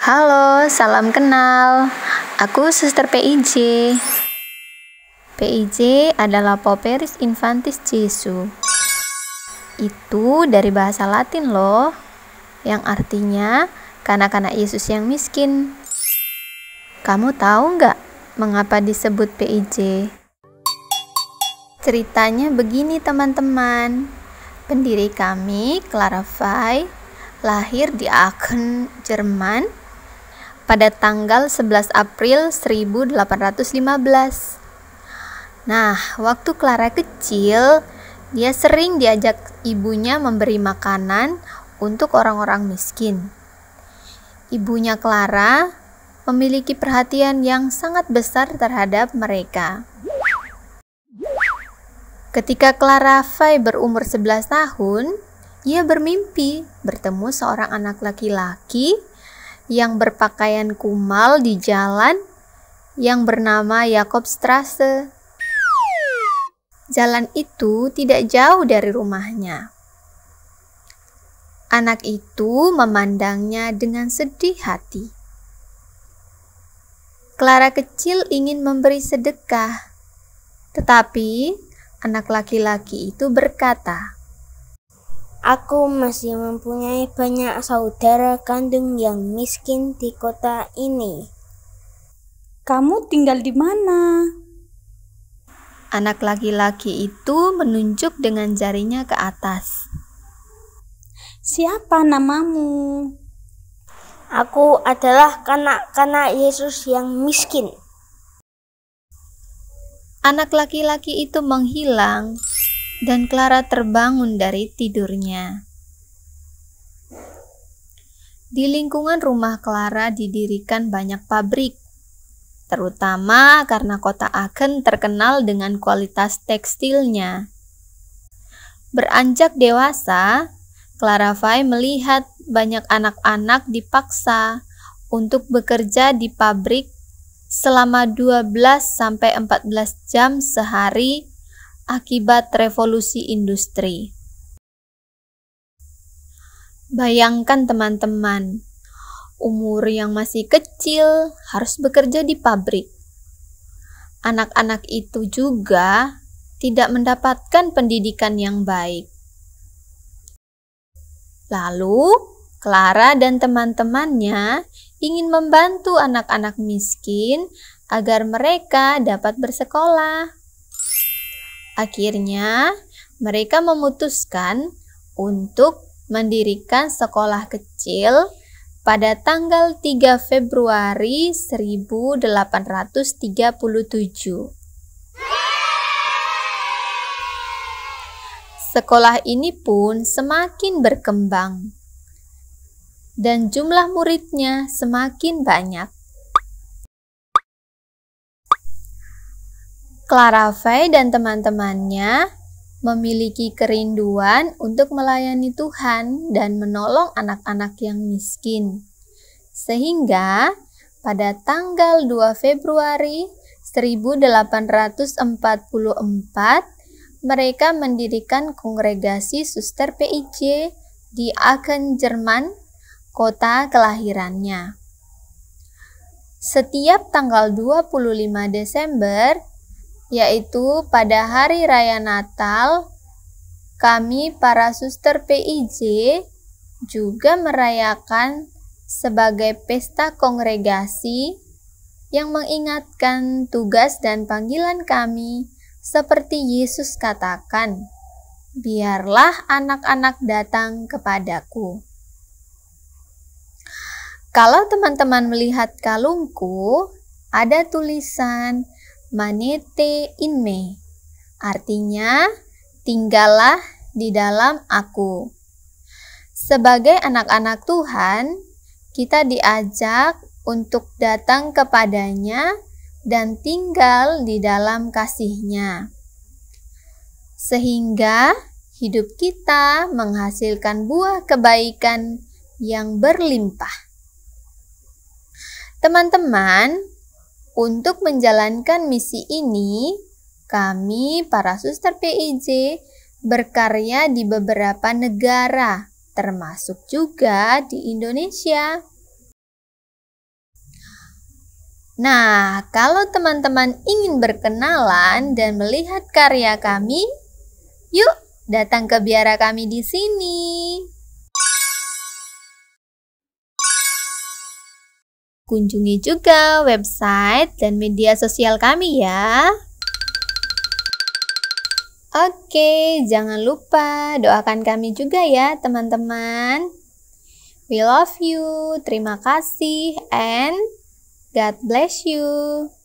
Halo, salam kenal. Aku Suster PIJ. PIJ adalah Pauperis Infantis Jesu. Itu dari bahasa Latin loh, yang artinya kanak-kanak Yesus yang miskin. Kamu tahu nggak mengapa disebut PIJ? Ceritanya begini teman-teman. Pendiri kami, Clara Fay, lahir di Aachen, Jerman pada tanggal 11 April 1815. Nah, waktu Clara kecil, dia sering diajak ibunya memberi makanan untuk orang-orang miskin. Ibunya Clara memiliki perhatian yang sangat besar terhadap mereka. Ketika Clara Fay berumur 11 tahun, ia bermimpi bertemu seorang anak laki-laki yang berpakaian kumal di jalan yang bernama Jakobstrasse. Jalan itu tidak jauh dari rumahnya. Anak itu memandangnya dengan sedih hati. Clara kecil ingin memberi sedekah, tetapi anak laki-laki itu berkata, Aku masih mempunyai banyak saudara kandung yang miskin di kota ini. Kamu tinggal di mana? Anak laki-laki itu menunjuk dengan jarinya ke atas. Siapa namamu? Aku adalah kanak-kanak Yesus yang miskin. Anak laki-laki itu menghilang dan Clara terbangun dari tidurnya. Di lingkungan rumah Clara didirikan banyak pabrik, terutama karena kota Aachen terkenal dengan kualitas tekstilnya. Beranjak dewasa, Clara Fay melihat banyak anak-anak dipaksa untuk bekerja di pabrik selama 12 14 jam sehari akibat revolusi industri. Bayangkan teman-teman, umur yang masih kecil harus bekerja di pabrik. Anak-anak itu juga tidak mendapatkan pendidikan yang baik. Lalu, Clara dan teman-temannya ingin membantu anak-anak miskin agar mereka dapat bersekolah. Akhirnya, mereka memutuskan untuk mendirikan sekolah kecil pada tanggal 3 Februari 1837. Sekolah ini pun semakin berkembang dan jumlah muridnya semakin banyak. Clara Faye dan teman-temannya memiliki kerinduan untuk melayani Tuhan dan menolong anak-anak yang miskin. Sehingga pada tanggal 2 Februari 1844 mereka mendirikan kongregasi Suster PIJ di Aachen, Jerman, kota kelahirannya. Setiap tanggal 25 Desember yaitu pada hari raya Natal, kami para suster PIJ juga merayakan sebagai pesta kongregasi yang mengingatkan tugas dan panggilan kami seperti Yesus katakan, biarlah anak-anak datang kepadaku. Kalau teman-teman melihat kalungku, ada tulisan manete in me, Artinya, tinggallah di dalam aku. Sebagai anak-anak Tuhan, kita diajak untuk datang kepadanya dan tinggal di dalam kasihnya. Sehingga hidup kita menghasilkan buah kebaikan yang berlimpah. Teman-teman, untuk menjalankan misi ini, kami para suster PIJ berkarya di beberapa negara, termasuk juga di Indonesia. Nah, kalau teman-teman ingin berkenalan dan melihat karya kami, yuk datang ke biara kami di sini. Kunjungi juga website dan media sosial kami ya. Oke, jangan lupa doakan kami juga ya teman-teman. We love you, terima kasih, and God bless you.